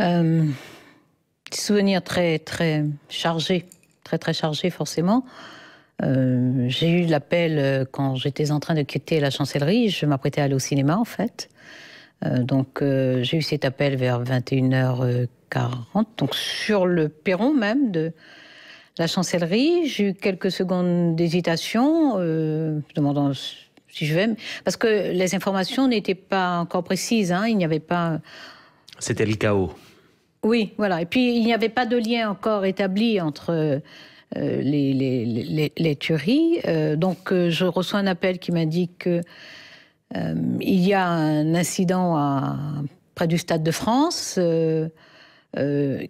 Euh, des souvenirs très, très chargés, très, très chargés forcément. Euh, j'ai eu l'appel euh, quand j'étais en train de quitter la chancellerie. Je m'apprêtais à aller au cinéma, en fait. Euh, donc, j'ai eu cet appel vers 21h40, donc sur le perron même de la chancellerie. J'ai eu quelques secondes d'hésitation, demandant si je vais. Parce que les informations n'étaient pas encore précises. Hein, il n'y avait pas. C'était le chaos. Oui, voilà. Et puis, il n'y avait pas de lien encore établi entre... Euh, les, tueries. Euh, donc, euh, je reçois un appel qui m'indique qu'il y a un incident près du Stade de France,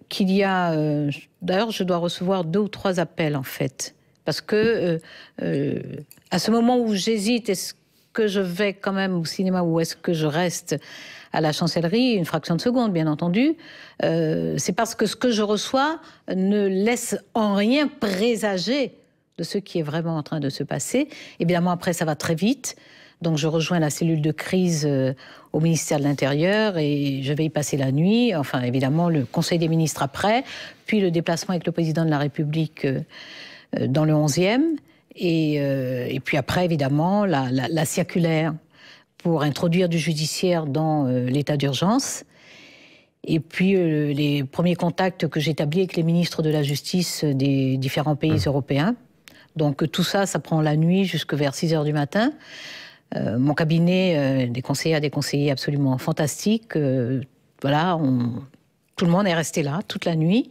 qu'il y a... D'ailleurs, je dois recevoir deux ou trois appels, en fait. Parce que, à ce moment où j'hésite, est-ce que je vais quand même au cinéma ou est-ce que je reste à la chancellerie une fraction de seconde, bien entendu, euh, c'est parce que ce que je reçois ne laisse en rien présager de ce qui est vraiment en train de se passer. Évidemment, après, ça va très vite. Donc, je rejoins la cellule de crise euh, au ministère de l'Intérieur et je vais y passer la nuit. Enfin, évidemment, le Conseil des ministres après, puis le déplacement avec le président de la République euh, dans le 11e. Euh, et, puis après, évidemment, la, circulaire pour introduire du judiciaire dans euh, l'état d'urgence. Et puis euh, les premiers contacts que j'établis avec les ministres de la Justice des différents pays mmh. européens. Donc tout ça, ça prend la nuit jusque vers 6 h du matin. mon cabinet, des conseillers des conseillers absolument fantastiques. voilà, tout le monde est resté là toute la nuit.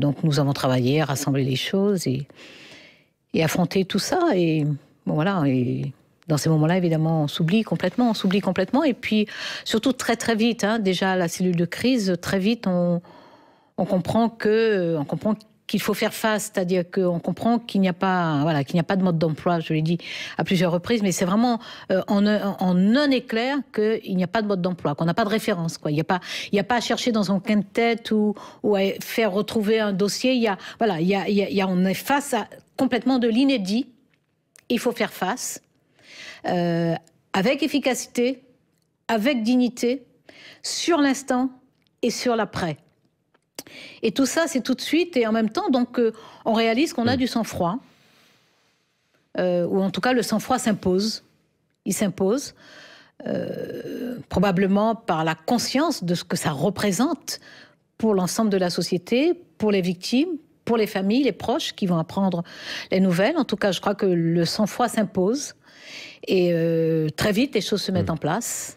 donc nous avons travaillé, rassemblé les choses et et affronter tout ça. Et voilà. Et dans ces moments-là, évidemment, on s'oublie complètement, on s'oublie complètement. Et puis, surtout très, très vite, hein, déjà la cellule de crise, très vite, on, on comprend que, on comprend qu'il faut faire face, c'est-à-dire qu'on comprend qu'il n'y a pas, voilà, qu'il n'y a pas de mode d'emploi. Je l'ai dit à plusieurs reprises, mais c'est vraiment euh, en, en un éclair qu'il n'y a pas de mode d'emploi, qu'on n'a pas de référence. Quoi. Il n'y a pas, il n'y a pas à chercher dans un coin de tête ou, ou, à faire retrouver un dossier. Il y a, voilà, il il y a, on est face à complètement de l'inédit. Il faut faire face euh, avec efficacité, avec dignité, sur l'instant et sur l'après. Et tout ça, c'est tout de suite et en même temps, donc euh, on réalise qu'on a mm. du sang-froid, euh, ou en tout cas le sang-froid s'impose. Il s'impose. probablement par la conscience de ce que ça représente pour l'ensemble de la société, pour les victimes, pour les familles, les proches qui vont apprendre les nouvelles. En tout cas, je crois que le sang-froid s'impose. Et euh, très vite, les choses se mettent mmh. en place.